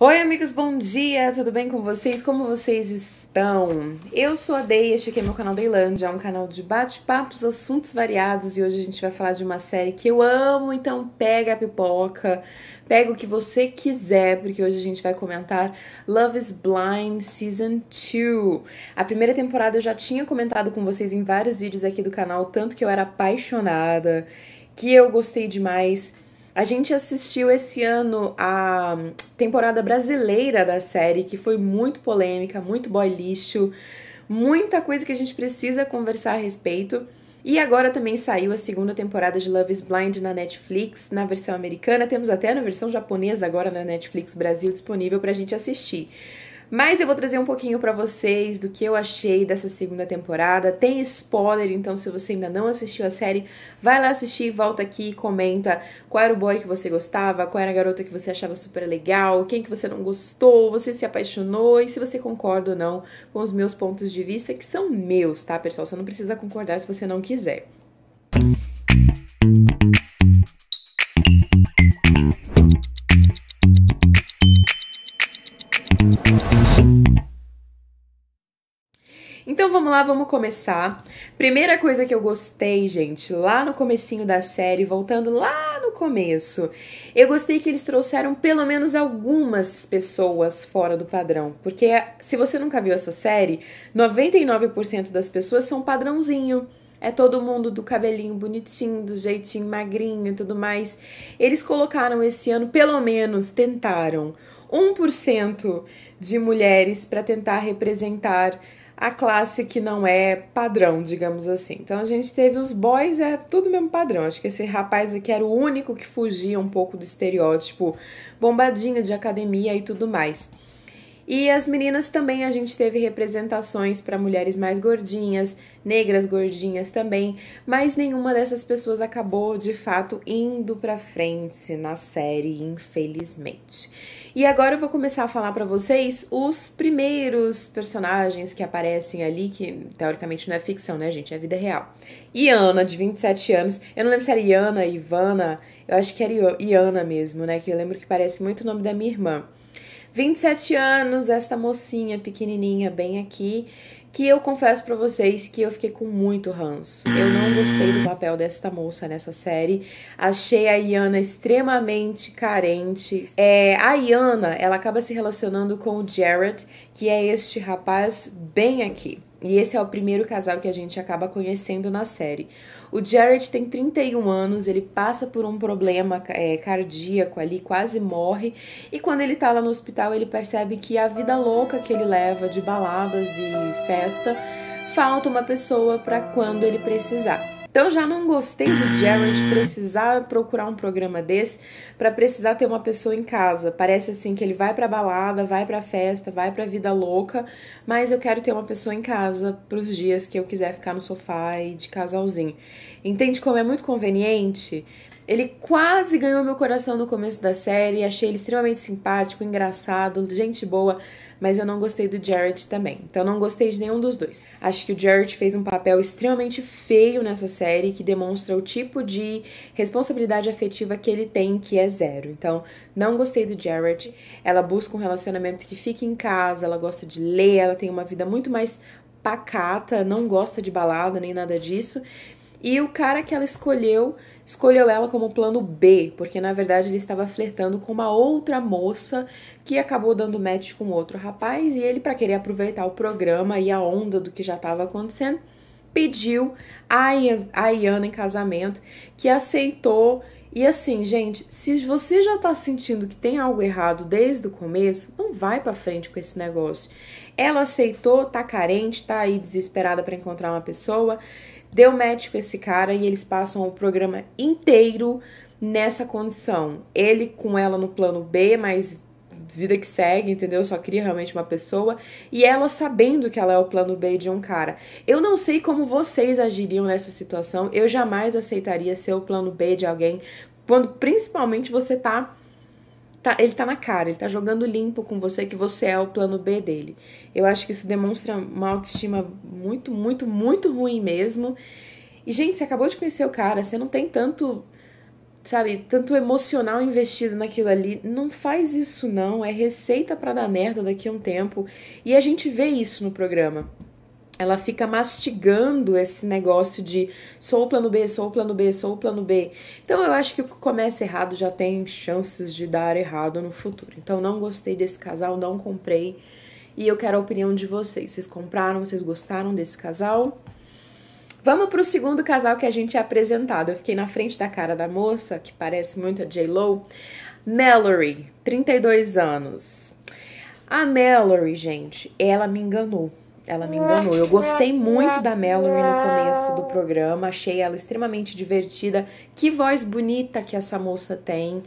Oi, amigos, bom dia! Tudo bem com vocês? Como vocês estão? Eu sou a Dei, este aqui é meu canal Deilândia, é um canal de bate-papos, assuntos variados e hoje a gente vai falar de uma série que eu amo, então pega a pipoca, pega o que você quiser, porque hoje a gente vai comentar Love is Blind Season 2. A primeira temporada eu já tinha comentado com vocês em vários vídeos aqui do canal, tanto que eu era apaixonada, que eu gostei demais. A gente assistiu esse ano a temporada brasileira da série, que foi muito polêmica, muito boy lixo, muita coisa que a gente precisa conversar a respeito. E agora também saiu a segunda temporada de Love is Blind na Netflix, na versão americana. Temos até na versão japonesa agora na Netflix Brasil disponível para a gente assistir. Mas eu vou trazer um pouquinho para vocês do que eu achei dessa segunda temporada. Tem spoiler, então se você ainda não assistiu a série, vai lá assistir, volta aqui, comenta qual era o boy que você gostava, qual era a garota que você achava super legal, quem que você não gostou, você se apaixonou e se você concorda ou não com os meus pontos de vista, que são meus, tá, pessoal? Você não precisa concordar se você não quiser. vamos lá, vamos começar. Primeira coisa que eu gostei, gente, lá no comecinho da série, voltando lá no começo, eu gostei que eles trouxeram pelo menos algumas pessoas fora do padrão, porque se você nunca viu essa série, 99% das pessoas são padrãozinho. É todo mundo do cabelinho bonitinho, do jeitinho magrinho e tudo mais. Eles colocaram esse ano, pelo menos tentaram, 1% de mulheres para tentar representar a classe que não é padrão, digamos assim. Então a gente teve os boys, é tudo mesmo padrão. Acho que esse rapaz aqui era o único que fugia um pouco do estereótipo bombadinho de academia e tudo mais. E as meninas também a gente teve representações para mulheres mais gordinhas, negras gordinhas também, mas nenhuma dessas pessoas acabou de fato indo para frente na série, infelizmente. E agora eu vou começar a falar para vocês os primeiros personagens que aparecem ali, que teoricamente não é ficção, né, gente? É vida real. Iana, de 27 anos. Eu não lembro se era Iana, Ivana. Eu acho que era Iana mesmo, né? Que eu lembro que parece muito o nome da minha irmã. 27 anos, esta mocinha pequenininha, bem aqui que eu confesso para vocês que eu fiquei com muito ranço. Eu não hum. gostei do papel desta moça nessa série. Achei a Iana extremamente carente. É, a Iana, ela acaba se relacionando com o Jared, que é este rapaz bem aqui. E esse é o primeiro casal que a gente acaba conhecendo na série. O Jared tem 31 anos, ele passa por um problema é, cardíaco ali, quase morre. E quando ele tá lá no hospital, ele percebe que a vida louca que ele leva de baladas e festa falta uma pessoa para quando ele precisar. Então eu já não gostei do Jared hum. precisar procurar um programa desse para precisar ter uma pessoa em casa. Parece assim que ele vai pra balada, vai pra festa, vai pra vida louca, mas eu quero ter uma pessoa em casa pros dias que eu quiser ficar no sofá e de casalzinho. Entende como é muito conveniente? Ele quase ganhou meu coração no começo da série, achei ele extremamente simpático, engraçado, gente boa mas eu não gostei do Jared também. Então não gostei de nenhum dos dois. Acho que o Jared fez um papel extremamente feio nessa série que demonstra o tipo de responsabilidade afetiva que ele tem, que é zero. Então, não gostei do Jared. Ela busca um relacionamento que fique em casa, ela gosta de ler, ela tem uma vida muito mais pacata, não gosta de balada nem nada disso. E o cara que ela escolheu escolheu ela como plano B, porque na verdade ele estava flertando com uma outra moça que acabou dando match com outro rapaz e ele, para querer aproveitar o programa e a onda do que já estava acontecendo, pediu a, Iana em casamento, que aceitou. E assim, gente, se você já tá sentindo que tem algo errado desde o começo, não vai para frente com esse negócio. Ela aceitou, tá carente, tá aí desesperada para encontrar uma pessoa. Deu match com esse cara e eles passam o programa inteiro nessa condição. Ele com ela no plano B, mas vida que segue, entendeu? Só queria realmente uma pessoa. E ela sabendo que ela é o plano B de um cara. Eu não sei como vocês agiriam nessa situação. Eu jamais aceitaria ser o plano B de alguém. Quando principalmente você tá Tá, ele tá na cara, ele tá jogando limpo com você que você é o plano B dele. Eu acho que isso demonstra uma autoestima muito, muito, muito ruim mesmo. E, gente, você acabou de conhecer o cara, você não tem tanto, sabe, tanto emocional investido naquilo ali. Não faz isso, não. É receita para dar merda daqui a um tempo. E a gente vê isso no programa ela fica mastigando esse negócio de sou o plano B, sou o plano B, sou o plano B. Então eu acho que o que começa errado já tem chances de dar errado no futuro. Então não gostei desse casal, não comprei. E eu quero a opinião de vocês. Vocês compraram, vocês gostaram desse casal? Vamos pro segundo casal que a gente é apresentado. Eu fiquei na frente da cara da moça, que parece muito a J-Lo. Mallory, 32 anos. A Mallory, gente, ela me enganou. Ela me enganou. Eu gostei muito da Mallory no começo do programa, achei ela extremamente divertida. Que voz bonita que essa moça tem.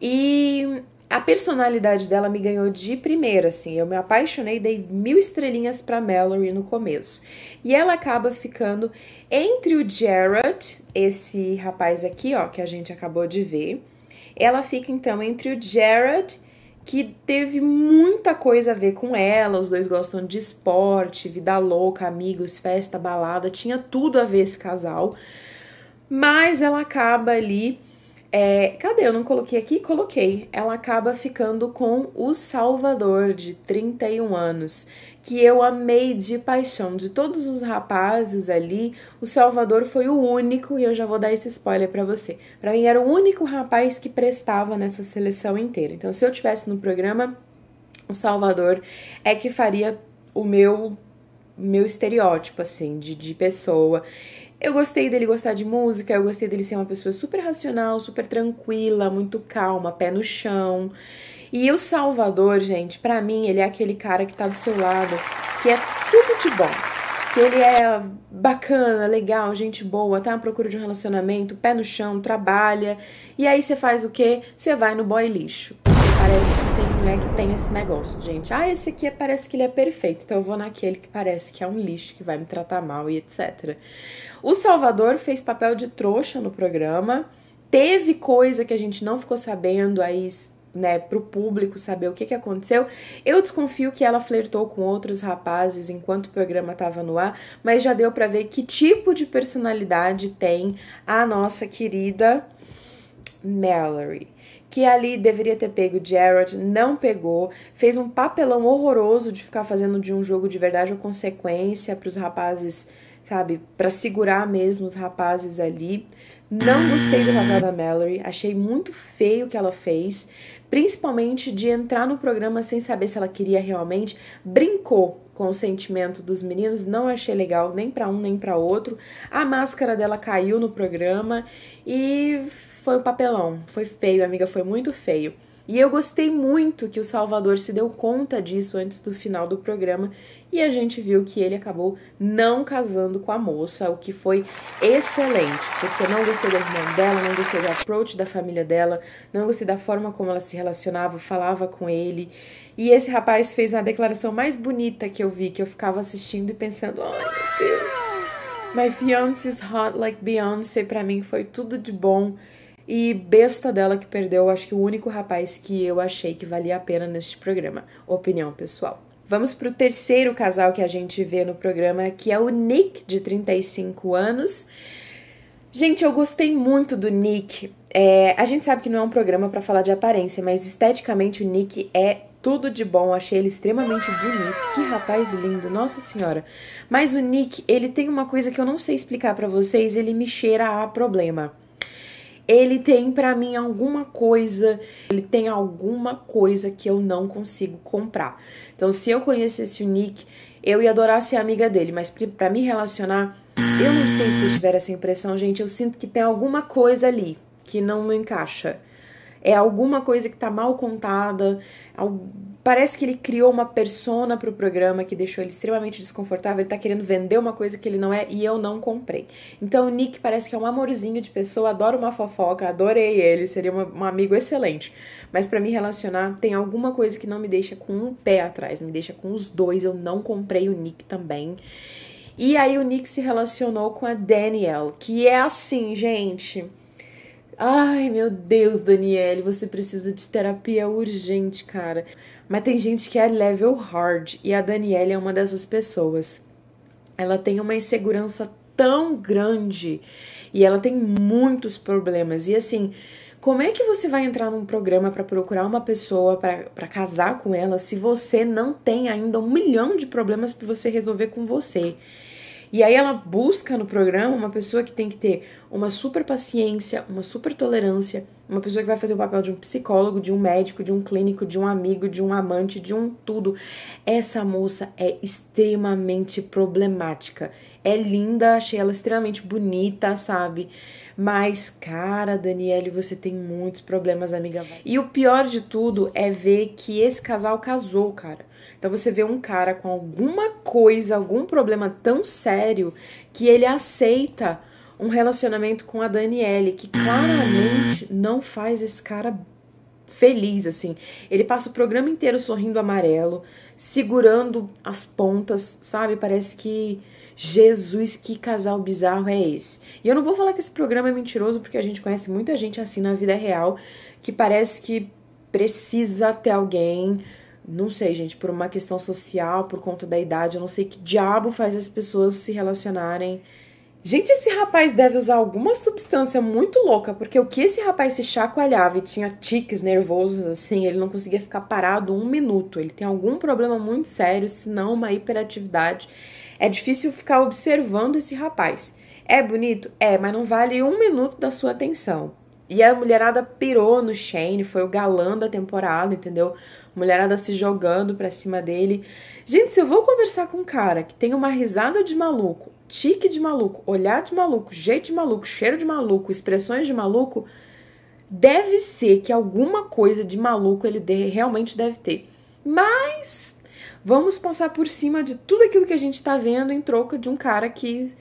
E a personalidade dela me ganhou de primeira, assim. Eu me apaixonei, dei mil estrelinhas para Mallory no começo. E ela acaba ficando entre o Jared, esse rapaz aqui, ó, que a gente acabou de ver. Ela fica então entre o Jared que teve muita coisa a ver com ela. Os dois gostam de esporte, vida louca, amigos, festa, balada, tinha tudo a ver esse casal. Mas ela acaba ali. É, cadê? Eu não coloquei aqui? Coloquei. Ela acaba ficando com o Salvador, de 31 anos, que eu amei de paixão. De todos os rapazes ali, o Salvador foi o único, e eu já vou dar esse spoiler para você. Para mim era o único rapaz que prestava nessa seleção inteira. Então, se eu tivesse no programa, o Salvador é que faria o meu meu estereótipo assim de, de pessoa. Eu gostei dele gostar de música, eu gostei dele ser uma pessoa super racional, super tranquila, muito calma, pé no chão. E o Salvador, gente, para mim, ele é aquele cara que tá do seu lado, que é tudo de bom. Que ele é bacana, legal, gente boa, tá à procura de um relacionamento, pé no chão, trabalha. E aí você faz o quê? Você vai no boy lixo. parece que tem mulher que tem esse negócio, gente. Ah, esse aqui parece que ele é perfeito, então eu vou naquele que parece que é um lixo, que vai me tratar mal e etc. O Salvador fez papel de trouxa no programa. Teve coisa que a gente não ficou sabendo, aí né, pro público saber o que, que aconteceu. Eu desconfio que ela flertou com outros rapazes enquanto o programa tava no ar, mas já deu para ver que tipo de personalidade tem a nossa querida Mallory que ali deveria ter pego Jared, não pegou, fez um papelão horroroso de ficar fazendo de um jogo de verdade uma consequência para os rapazes sabe? Para segurar mesmo os rapazes ali. Não gostei do papel da Mallory, achei muito feio o que ela fez, principalmente de entrar no programa sem saber se ela queria realmente. Brincou com o sentimento dos meninos, não achei legal nem para um nem para outro. A máscara dela caiu no programa e foi um papelão, foi feio, amiga, foi muito feio. E eu gostei muito que o Salvador se deu conta disso antes do final do programa e a gente viu que ele acabou não casando com a moça, o que foi excelente, porque eu não gostei da irmã dela, não gostei do approach da família dela, não gostei da forma como ela se relacionava, falava com ele. E esse rapaz fez a declaração mais bonita que eu vi, que eu ficava assistindo e pensando: "Ai, oh, meu Deus. My fiance is hot like Beyoncé, para mim foi tudo de bom. E besta dela que perdeu, acho que o único rapaz que eu achei que valia a pena neste programa. Opinião pessoal. Vamos para o terceiro casal que a gente vê no programa, que é o Nick, de 35 anos. Gente, eu gostei muito do Nick. É, a gente sabe que não é um programa para falar de aparência, mas esteticamente o Nick é tudo de bom. Achei ele extremamente bonito. Que rapaz lindo, nossa senhora. Mas o Nick, ele tem uma coisa que eu não sei explicar para vocês, ele me cheira a problema ele tem para mim alguma coisa, ele tem alguma coisa que eu não consigo comprar. Então, se eu conhecesse o Nick, eu ia adorar ser amiga dele, mas para me relacionar, eu não sei se tiver essa impressão, gente, eu sinto que tem alguma coisa ali que não me encaixa. É alguma coisa que tá mal contada, Parece que ele criou uma persona pro programa que deixou ele extremamente desconfortável. Ele tá querendo vender uma coisa que ele não é e eu não comprei. Então o Nick parece que é um amorzinho de pessoa, adoro uma fofoca, adorei ele, seria uma, um amigo excelente. Mas para me relacionar, tem alguma coisa que não me deixa com um pé atrás, me deixa com os dois. Eu não comprei o Nick também. E aí o Nick se relacionou com a Danielle, que é assim, gente. Ai, meu Deus, Danielle, você precisa de terapia urgente, cara. Mas tem gente que é level hard e a Daniela é uma dessas pessoas. Ela tem uma insegurança tão grande e ela tem muitos problemas. E assim, como é que você vai entrar num programa para procurar uma pessoa para casar com ela se você não tem ainda um milhão de problemas para você resolver com você? E aí ela busca no programa uma pessoa que tem que ter uma super paciência, uma super tolerância, uma pessoa que vai fazer o papel de um psicólogo, de um médico, de um clínico, de um amigo, de um amante, de um tudo. Essa moça é extremamente problemática. É linda, achei ela extremamente bonita, sabe? Mas, cara, Daniele, você tem muitos problemas, amiga. E o pior de tudo é ver que esse casal casou, cara. Então você vê um cara com alguma coisa, algum problema tão sério que ele aceita um relacionamento com a Daniele, que uhum. claramente não faz esse cara feliz, assim. Ele passa o programa inteiro sorrindo amarelo, segurando as pontas, sabe? Parece que Jesus, que casal bizarro é esse? E eu não vou falar que esse programa é mentiroso, porque a gente conhece muita gente assim na vida real, que parece que precisa ter alguém, não sei, gente, por uma questão social, por conta da idade, eu não sei que diabo faz as pessoas se relacionarem. Gente, esse rapaz deve usar alguma substância muito louca, porque o que esse rapaz se chacoalhava e tinha tiques nervosos, assim, ele não conseguia ficar parado um minuto. Ele tem algum problema muito sério, se não uma hiperatividade é difícil ficar observando esse rapaz. É bonito? É, mas não vale um minuto da sua atenção. E a mulherada pirou no Shane, foi o galã da temporada, entendeu? mulherada se jogando pra cima dele. Gente, se eu vou conversar com um cara que tem uma risada de maluco, tique de maluco, olhar de maluco, jeito de maluco, cheiro de maluco, expressões de maluco, deve ser que alguma coisa de maluco ele realmente deve ter. Mas Vamos passar por cima de tudo aquilo que a gente está vendo em troca de um cara que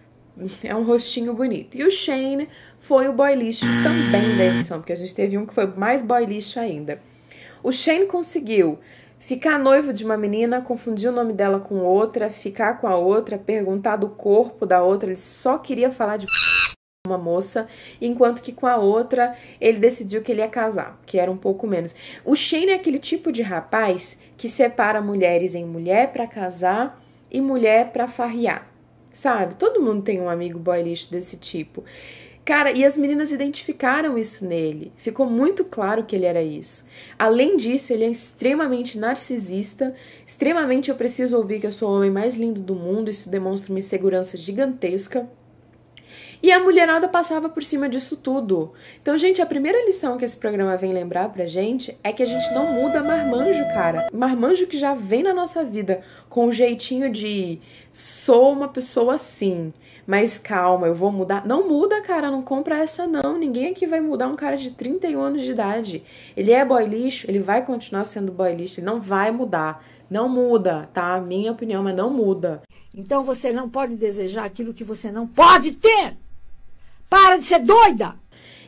é um rostinho bonito. E o Shane foi o boy lixo também da edição, porque a gente teve um que foi mais boy lixo ainda. O Shane conseguiu ficar noivo de uma menina, confundir o nome dela com outra, ficar com a outra, perguntar do corpo da outra, ele só queria falar de uma moça, enquanto que com a outra ele decidiu que ele ia casar, que era um pouco menos. O Shane é aquele tipo de rapaz que separa mulheres em mulher para casar e mulher para farriar. Sabe? Todo mundo tem um amigo boy lixo desse tipo. Cara, e as meninas identificaram isso nele. Ficou muito claro que ele era isso. Além disso, ele é extremamente narcisista, extremamente eu preciso ouvir que eu sou o homem mais lindo do mundo, isso demonstra uma insegurança gigantesca. E a mulherada passava por cima disso tudo. Então, gente, a primeira lição que esse programa vem lembrar pra gente é que a gente não muda marmanjo, cara. Marmanjo que já vem na nossa vida com o um jeitinho de sou uma pessoa assim, mas calma, eu vou mudar. Não muda, cara, não compra essa não. Ninguém aqui vai mudar um cara de 31 anos de idade. Ele é boy lixo, ele vai continuar sendo boy lixo, ele não vai mudar. Não muda, tá? Minha opinião, mas não muda. Então você não pode desejar aquilo que você não pode ter. Para de ser doida!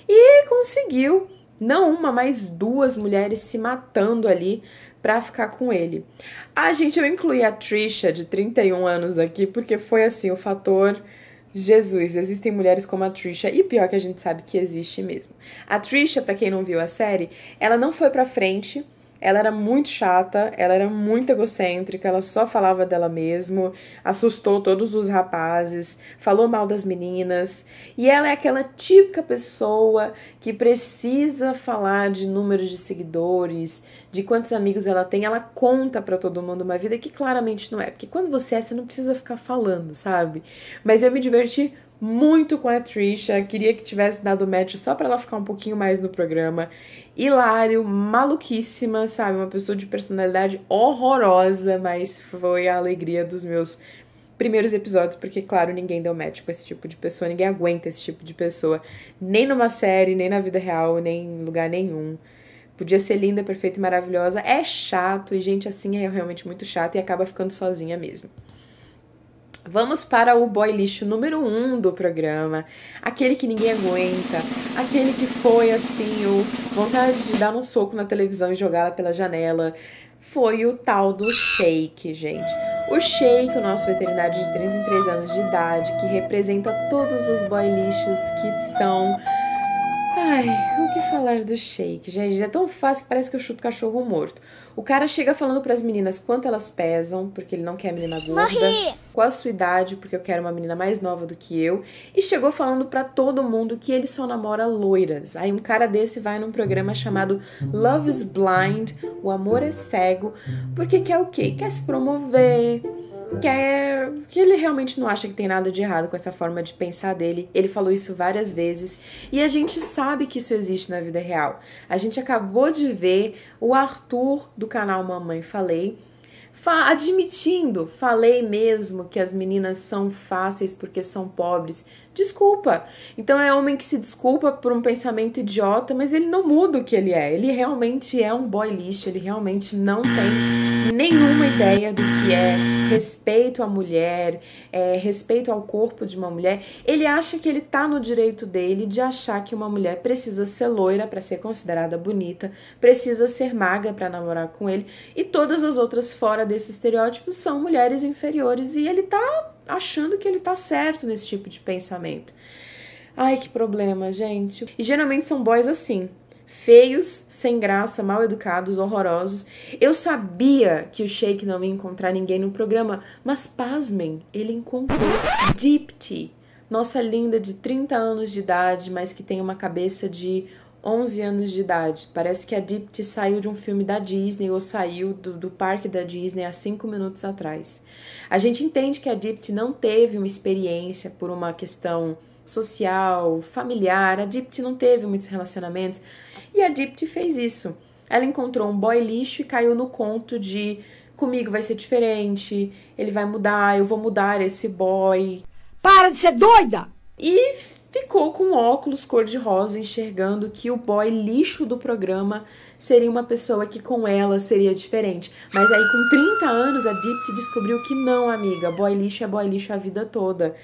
E conseguiu, não uma, mas duas mulheres se matando ali para ficar com ele. Ah, gente, eu incluí a Trisha, de 31 anos, aqui, porque foi assim, o fator. Jesus, existem mulheres como a Trisha e pior que a gente sabe que existe mesmo. A Trisha, para quem não viu a série, ela não foi para frente ela era muito chata, ela era muito egocêntrica, ela só falava dela mesma, assustou todos os rapazes, falou mal das meninas, e ela é aquela típica pessoa que precisa falar de números de seguidores, de quantos amigos ela tem, ela conta para todo mundo uma vida que claramente não é, porque quando você é, você não precisa ficar falando, sabe? Mas eu me diverti muito com a Trisha, queria que tivesse dado match só para ela ficar um pouquinho mais no programa. Hilário, maluquíssima, sabe? Uma pessoa de personalidade horrorosa, mas foi a alegria dos meus primeiros episódios, porque, claro, ninguém deu match com esse tipo de pessoa, ninguém aguenta esse tipo de pessoa, nem numa série, nem na vida real, nem em lugar nenhum. Podia ser linda, perfeita e maravilhosa. É chato, e gente assim é realmente muito chata e acaba ficando sozinha mesmo. Vamos para o boy lixo número um do programa, aquele que ninguém aguenta, aquele que foi assim, o vontade de dar um soco na televisão e jogá-la pela janela. Foi o tal do Shake, gente. O Shake, o nosso veterinário de 33 anos de idade, que representa todos os boy lixos que são Ai, o que falar do shake, gente? É tão fácil que parece que eu chuto cachorro morto. O cara chega falando para as meninas quanto elas pesam, porque ele não quer menina gorda. Morri. Qual a sua idade, porque eu quero uma menina mais nova do que eu. E chegou falando para todo mundo que ele só namora loiras. Aí um cara desse vai num programa chamado Love is Blind, o amor é cego, porque quer o quê? Quer se promover, que, é, que ele realmente não acha que tem nada de errado com essa forma de pensar dele. Ele falou isso várias vezes e a gente sabe que isso existe na vida real. A gente acabou de ver o Arthur do canal Mamãe Falei admitindo, falei mesmo que as meninas são fáceis porque são pobres desculpa. Então é homem que se desculpa por um pensamento idiota, mas ele não muda o que ele é. Ele realmente é um boy lixo, ele realmente não tem nenhuma ideia do que é respeito à mulher, é, respeito ao corpo de uma mulher. Ele acha que ele tá no direito dele de achar que uma mulher precisa ser loira para ser considerada bonita, precisa ser magra para namorar com ele, e todas as outras fora desse estereótipo são mulheres inferiores e ele tá achando que ele tá certo nesse tipo de pensamento. Ai, que problema, gente. E geralmente são boys assim, feios, sem graça, mal educados, horrorosos. Eu sabia que o Shake não ia encontrar ninguém no programa, mas pasmem, ele encontrou Dipti, nossa linda de 30 anos de idade, mas que tem uma cabeça de 11 anos de idade. Parece que a Dipti saiu de um filme da Disney ou saiu do, do parque da Disney há 5 minutos atrás. A gente entende que a Dipti não teve uma experiência por uma questão social, familiar. A Dipti não teve muitos relacionamentos. E a Dipti fez isso. Ela encontrou um boy lixo e caiu no conto de comigo vai ser diferente, ele vai mudar, eu vou mudar esse boy. Para de ser doida! E ficou com óculos cor-de-rosa, enxergando que o boy lixo do programa seria uma pessoa que com ela seria diferente. Mas aí, com 30 anos, a Dipt descobriu que não, amiga. Boy lixo é boy lixo a vida toda.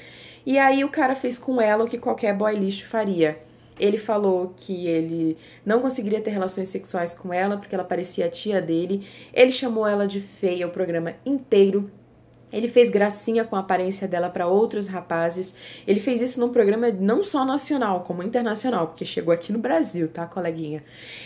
E aí, o cara fez com ela o que qualquer boy lixo faria. Ele falou que ele não conseguiria ter relações sexuais com ela porque ela parecia a tia dele. Ele chamou ela de feia o programa inteiro ele fez gracinha com a aparência dela para outros rapazes. Ele fez isso num programa não só nacional, como internacional, porque chegou aqui no Brasil, tá, coleguinha?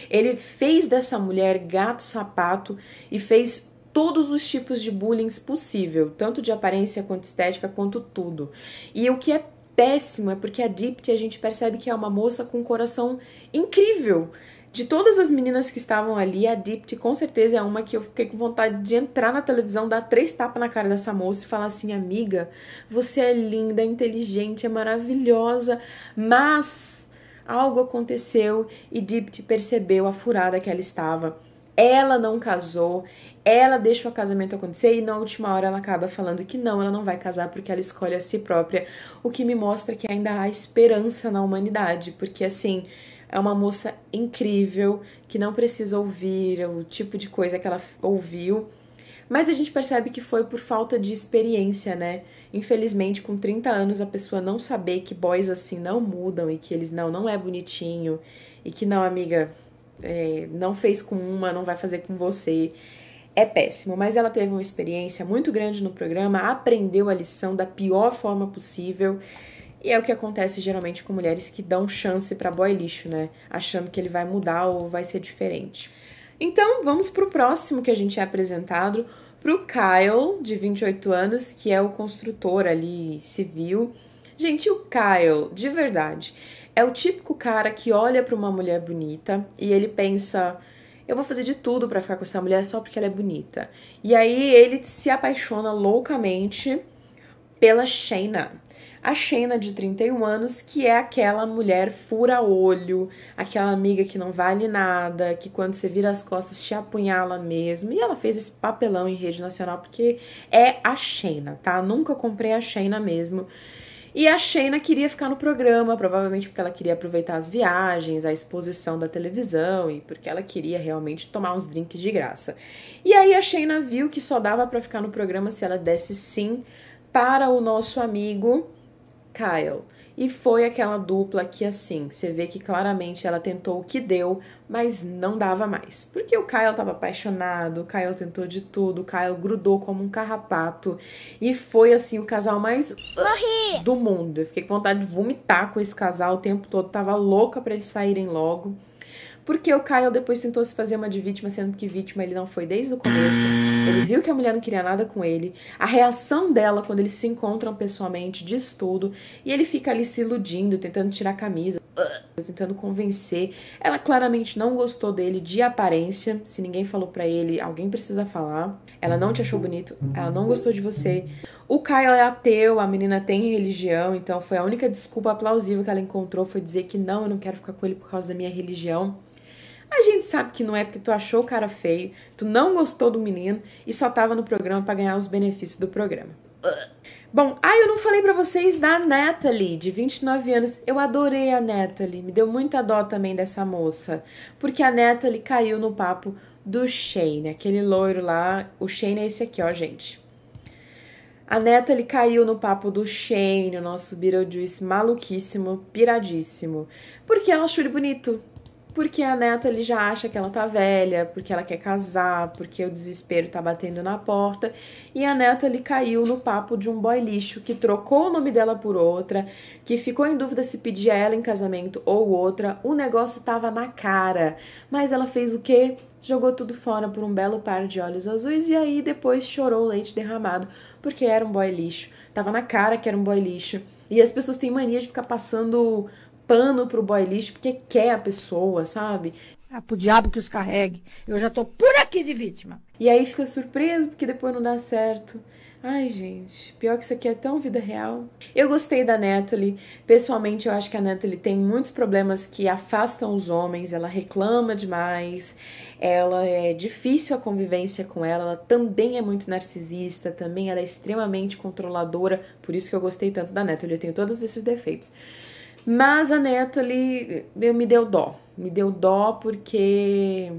Ele fez dessa mulher gato sapato e fez todos os tipos de bullying possível, tanto de aparência quanto estética, quanto tudo. E o que é péssimo é porque a Dipti a gente percebe que é uma moça com um coração incrível. De todas as meninas que estavam ali, a Dipti com certeza é uma que eu fiquei com vontade de entrar na televisão, dar três tapas na cara dessa moça e falar assim: amiga, você é linda, é inteligente, é maravilhosa, mas algo aconteceu e Dipti percebeu a furada que ela estava. Ela não casou, ela deixa o casamento acontecer e na última hora ela acaba falando que não, ela não vai casar porque ela escolhe a si própria, o que me mostra que ainda há esperança na humanidade, porque assim é uma moça incrível, que não precisa ouvir o tipo de coisa que ela ouviu. Mas a gente percebe que foi por falta de experiência, né? Infelizmente, com 30 anos, a pessoa não saber que boys assim não mudam e que eles não, não é bonitinho e que não, amiga, é, não fez com uma, não vai fazer com você. É péssimo, mas ela teve uma experiência muito grande no programa, aprendeu a lição da pior forma possível e é o que acontece geralmente com mulheres que dão chance para boy lixo, né? Achando que ele vai mudar ou vai ser diferente. Então, vamos pro próximo que a gente é apresentado, pro Kyle, de 28 anos, que é o construtor ali civil. Gente, o Kyle, de verdade, é o típico cara que olha para uma mulher bonita e ele pensa: eu vou fazer de tudo para ficar com essa mulher só porque ela é bonita. E aí ele se apaixona loucamente pela Shayna, a Xena de 31 anos, que é aquela mulher fura-olho, aquela amiga que não vale nada, que quando você vira as costas te apunhala mesmo. E ela fez esse papelão em rede nacional porque é a Xena, tá? Nunca comprei a Xena mesmo. E a Sheina queria ficar no programa, provavelmente porque ela queria aproveitar as viagens, a exposição da televisão e porque ela queria realmente tomar uns drinks de graça. E aí a Sheina viu que só dava para ficar no programa se ela desse sim para o nosso amigo Kyle. E foi aquela dupla que, assim, você vê que claramente ela tentou o que deu, mas não dava mais. Porque o Kyle estava apaixonado, o Kyle tentou de tudo, o Kyle grudou como um carrapato. E foi, assim, o casal mais Morri. do mundo. Eu fiquei com vontade de vomitar com esse casal o tempo todo, tava louca para eles saírem logo. Porque o Kyle depois tentou se fazer uma de vítima, sendo que vítima ele não foi desde o começo. Ele viu que a mulher não queria nada com ele. A reação dela quando eles se encontram pessoalmente diz tudo. E ele fica ali se iludindo, tentando tirar a camisa, tentando convencer. Ela claramente não gostou dele de aparência. Se ninguém falou para ele, alguém precisa falar. Ela não te achou bonito, ela não gostou de você. O Kyle é ateu, a menina tem religião, então foi a única desculpa plausível que ela encontrou foi dizer que não, eu não quero ficar com ele por causa da minha religião. A gente sabe que não é porque tu achou o cara feio, tu não gostou do menino e só tava no programa para ganhar os benefícios do programa. Bom, ah, eu não falei para vocês da Natalie, de 29 anos. Eu adorei a Natalie, me deu muita dó também dessa moça, porque a Natalie caiu no papo do Shane, aquele loiro lá. O Shane é esse aqui, ó, gente. A Natalie caiu no papo do Shane, o nosso Beetlejuice maluquíssimo, piradíssimo, porque ela é achou ele bonito. Porque a ele já acha que ela tá velha, porque ela quer casar, porque o desespero tá batendo na porta. E a ele caiu no papo de um boy lixo que trocou o nome dela por outra, que ficou em dúvida se pedia ela em casamento ou outra. O negócio tava na cara. Mas ela fez o quê? Jogou tudo fora por um belo par de olhos azuis e aí depois chorou o leite derramado, porque era um boy lixo. Tava na cara que era um boy lixo. E as pessoas têm mania de ficar passando pano pro boy lixo porque quer a pessoa, sabe? Ah, pro diabo que os carregue. Eu já tô por aqui de vítima. E aí fica surpreso porque depois não dá certo. Ai, gente, pior que isso aqui é tão vida real. Eu gostei da Natalie. Pessoalmente, eu acho que a Natalie tem muitos problemas que afastam os homens. Ela reclama demais, ela é difícil a convivência com ela. Ela também é muito narcisista, também ela é extremamente controladora. Por isso que eu gostei tanto da Natalie. Eu tenho todos esses defeitos. Mas a ali, eu, me deu dó. Me deu dó porque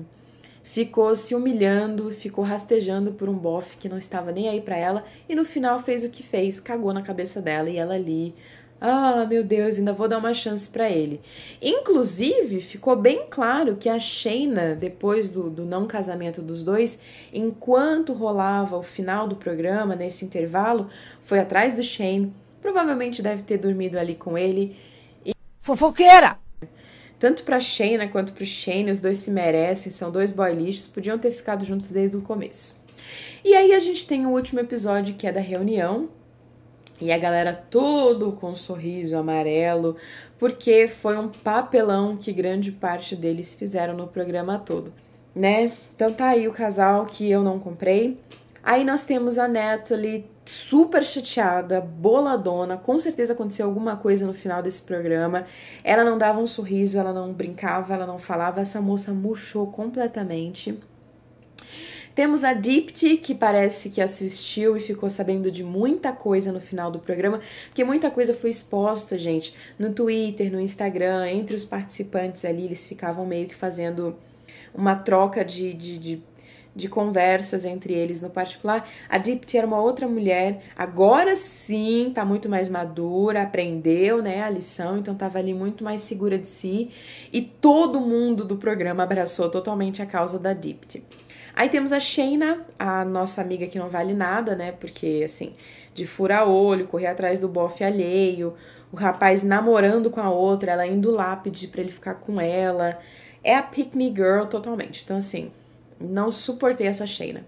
ficou se humilhando, ficou rastejando por um bofe que não estava nem aí para ela e no final fez o que fez, cagou na cabeça dela e ela ali, ah, meu Deus, ainda vou dar uma chance para ele. Inclusive, ficou bem claro que a Sheina, depois do, do não casamento dos dois, enquanto rolava o final do programa, nesse intervalo, foi atrás do Shane, provavelmente deve ter dormido ali com ele Fofoqueira! Tanto pra Shayna quanto pro Shane, os dois se merecem, são dois boy lixos, podiam ter ficado juntos desde o começo. E aí a gente tem o último episódio que é da reunião. E a galera todo com um sorriso amarelo, porque foi um papelão que grande parte deles fizeram no programa todo, né? Então tá aí o casal que eu não comprei. Aí nós temos a Natalie super chateada, boladona, com certeza aconteceu alguma coisa no final desse programa. Ela não dava um sorriso, ela não brincava, ela não falava, essa moça murchou completamente. Temos a Dipti, que parece que assistiu e ficou sabendo de muita coisa no final do programa, porque muita coisa foi exposta, gente, no Twitter, no Instagram, entre os participantes ali, eles ficavam meio que fazendo uma troca de, de, de de conversas entre eles no particular. A Dipti era uma outra mulher, agora sim tá muito mais madura, aprendeu, né, a lição, então tava ali muito mais segura de si e todo mundo do programa abraçou totalmente a causa da Dipti. Aí temos a Sheina, a nossa amiga que não vale nada, né? Porque, assim, de furar olho, correr atrás do bofe alheio, o rapaz namorando com a outra, ela indo lá pedir pra ele ficar com ela. É a pick me girl totalmente. Então, assim, não suportei essa cheira.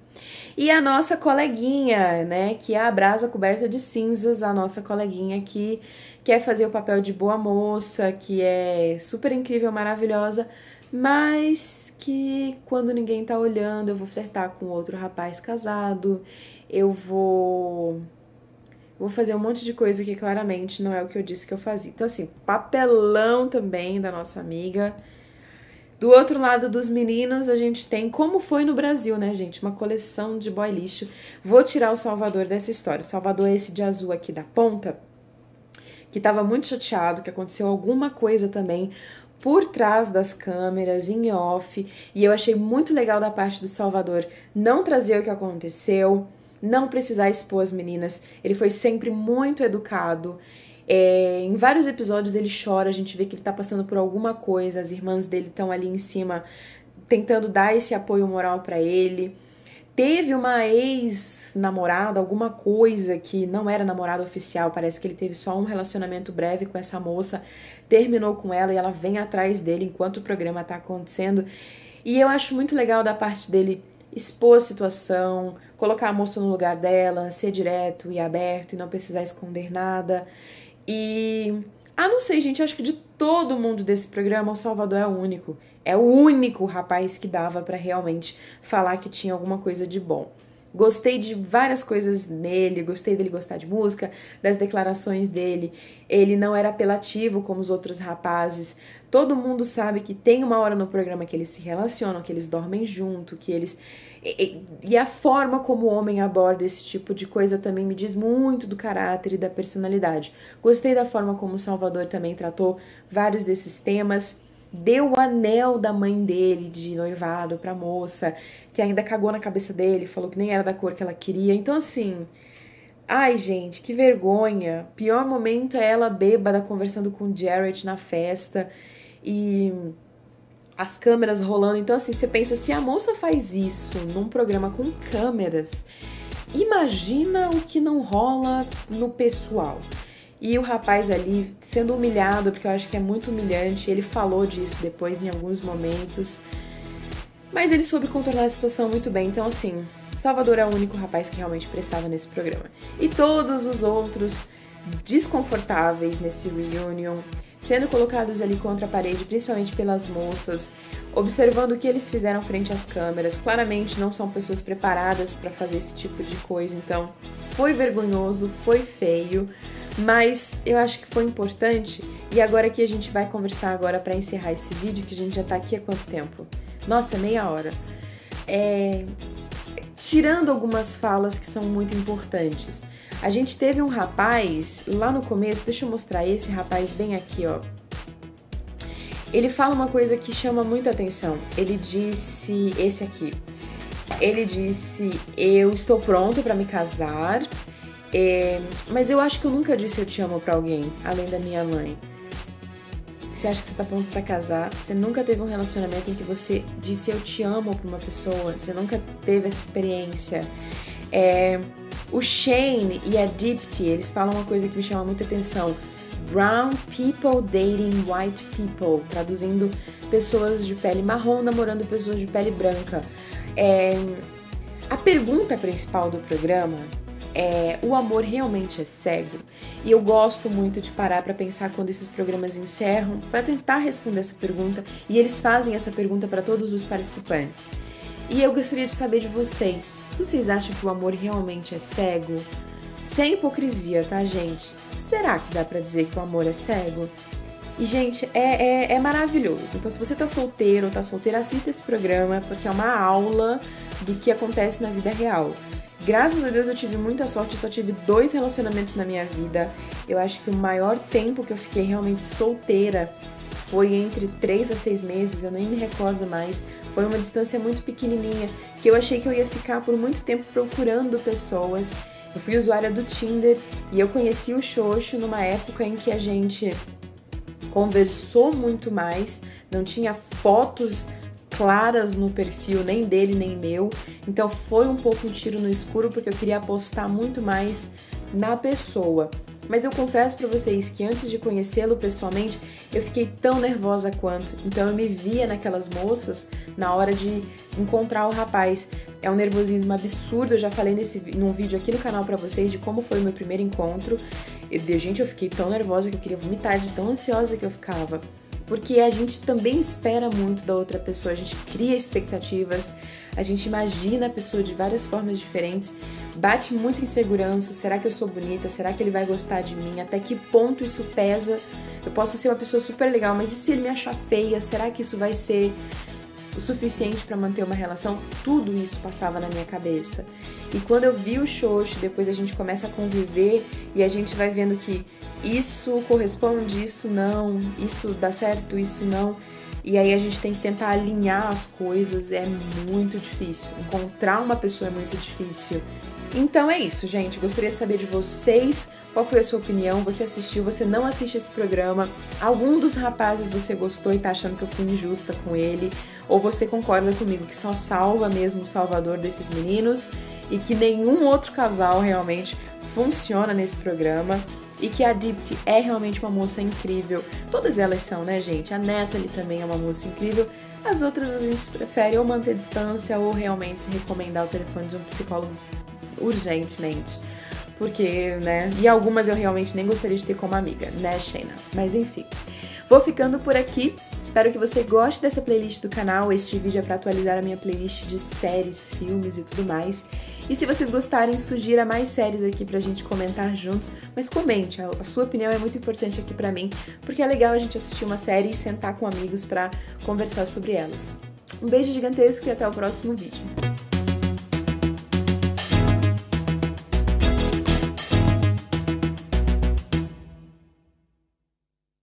E a nossa coleguinha, né? Que é a brasa coberta de cinzas, a nossa coleguinha que quer fazer o papel de boa moça, que é super incrível, maravilhosa, mas que quando ninguém tá olhando, eu vou flertar com outro rapaz casado, eu vou. Vou fazer um monte de coisa que claramente não é o que eu disse que eu fazia. Então, assim, papelão também da nossa amiga. Do outro lado dos meninos, a gente tem como foi no Brasil, né, gente? Uma coleção de boy lixo. Vou tirar o Salvador dessa história. O Salvador é esse de azul aqui da ponta, que estava muito chateado, que aconteceu alguma coisa também por trás das câmeras, em off. E eu achei muito legal da parte do Salvador não trazer o que aconteceu, não precisar expor as meninas. Ele foi sempre muito educado é, em vários episódios ele chora, a gente vê que ele tá passando por alguma coisa, as irmãs dele estão ali em cima tentando dar esse apoio moral para ele. Teve uma ex-namorada, alguma coisa que não era namorada oficial, parece que ele teve só um relacionamento breve com essa moça, terminou com ela e ela vem atrás dele enquanto o programa tá acontecendo. E eu acho muito legal da parte dele expor a situação, colocar a moça no lugar dela, ser direto e aberto e não precisar esconder nada. E. Ah, não sei, gente, acho que de todo mundo desse programa, o Salvador é o único. É o único rapaz que dava para realmente falar que tinha alguma coisa de bom. Gostei de várias coisas nele, gostei dele gostar de música, das declarações dele. Ele não era apelativo como os outros rapazes. Todo mundo sabe que tem uma hora no programa que eles se relacionam, que eles dormem junto, que eles e, a forma como o homem aborda esse tipo de coisa também me diz muito do caráter e da personalidade. Gostei da forma como o Salvador também tratou vários desses temas. Deu o anel da mãe dele de noivado pra moça, que ainda cagou na cabeça dele, falou que nem era da cor que ela queria. Então, assim. Ai, gente, que vergonha. Pior momento é ela bêbada conversando com o Jared na festa. E as câmeras rolando. Então, assim, você pensa, se a moça faz isso num programa com câmeras, imagina o que não rola no pessoal. E o rapaz ali sendo humilhado, porque eu acho que é muito humilhante, ele falou disso depois em alguns momentos. Mas ele soube contornar a situação muito bem, então assim, Salvador é o único rapaz que realmente prestava nesse programa. E todos os outros desconfortáveis nesse reunion sendo colocados ali contra a parede, principalmente pelas moças, observando o que eles fizeram frente às câmeras. Claramente não são pessoas preparadas para fazer esse tipo de coisa, então foi vergonhoso, foi feio, mas eu acho que foi importante. E agora que a gente vai conversar agora para encerrar esse vídeo, que a gente já tá aqui há quanto tempo? Nossa, meia hora. É... Tirando algumas falas que são muito importantes. A gente teve um rapaz lá no começo, deixa eu mostrar esse rapaz bem aqui, ó. Ele fala uma coisa que chama muita atenção. Ele disse esse aqui. Ele disse: "Eu estou pronto para me casar, é, mas eu acho que eu nunca disse eu te amo para alguém além da minha mãe." Você acha que você tá pronto para casar? Você nunca teve um relacionamento em que você disse eu te amo para uma pessoa? Você nunca teve essa experiência? É, o Shane e a Dipti, eles falam uma coisa que me chama muita atenção. Brown people dating white people, traduzindo pessoas de pele marrom namorando pessoas de pele branca. É, a pergunta principal do programa é o amor realmente é cego? E eu gosto muito de parar para pensar quando esses programas encerram, para tentar responder essa pergunta, e eles fazem essa pergunta para todos os participantes. E eu gostaria de saber de vocês. Vocês acham que o amor realmente é cego? Sem hipocrisia, tá, gente? Será que dá para dizer que o amor é cego? E, gente, é, é, é, maravilhoso. Então, se você tá solteiro ou tá solteira, assista esse programa, porque é uma aula do que acontece na vida real. Graças a Deus eu tive muita sorte, só tive dois relacionamentos na minha vida. Eu acho que o maior tempo que eu fiquei realmente solteira foi entre 3 a 6 meses, eu nem me recordo mais foi uma distância muito pequenininha que eu achei que eu ia ficar por muito tempo procurando pessoas. Eu fui usuária do Tinder e eu conheci o Xoxo numa época em que a gente conversou muito mais, não tinha fotos claras no perfil, nem dele nem meu. Então foi um pouco um tiro no escuro porque eu queria apostar muito mais na pessoa mas eu confesso para vocês que antes de conhecê-lo pessoalmente, eu fiquei tão nervosa quanto. Então eu me via naquelas moças na hora de encontrar o rapaz. É um nervosismo absurdo, eu já falei nesse num vídeo aqui no canal para vocês de como foi o meu primeiro encontro. de gente, eu fiquei tão nervosa que eu queria vomitar de tão ansiosa que eu ficava porque a gente também espera muito da outra pessoa, a gente cria expectativas, a gente imagina a pessoa de várias formas diferentes, bate muita insegurança: será que eu sou bonita? Será que ele vai gostar de mim? Até que ponto isso pesa? Eu posso ser uma pessoa super legal, mas e se ele me achar feia? Será que isso vai ser o suficiente para manter uma relação? Tudo isso passava na minha cabeça. E quando eu vi o Xoxo, depois a gente começa a conviver e a gente vai vendo que isso corresponde, isso não, isso dá certo, isso não. E aí a gente tem que tentar alinhar as coisas, é muito difícil. Encontrar uma pessoa é muito difícil. Então é isso, gente. Gostaria de saber de vocês qual foi a sua opinião. Você assistiu, você não assiste esse programa? Algum dos rapazes você gostou e tá achando que eu fui injusta com ele? Ou você concorda comigo que só salva mesmo o salvador desses meninos e que nenhum outro casal realmente funciona nesse programa? e que a Dipt é realmente uma moça incrível. Todas elas são, né, gente? A Natalie também é uma moça incrível. As outras a gente prefere ou manter distância ou realmente recomendar o telefone de um psicólogo urgentemente. Porque, né? E algumas eu realmente nem gostaria de ter como amiga, né, Shayna? Mas enfim. Vou ficando por aqui. Espero que você goste dessa playlist do canal. Este vídeo é para atualizar a minha playlist de séries, filmes e tudo mais. E se vocês gostarem, sugira mais séries aqui pra gente comentar juntos, mas comente, a, sua opinião é muito importante aqui pra mim, porque é legal a gente assistir uma série e sentar com amigos para conversar sobre elas. Um beijo gigantesco e até o próximo vídeo.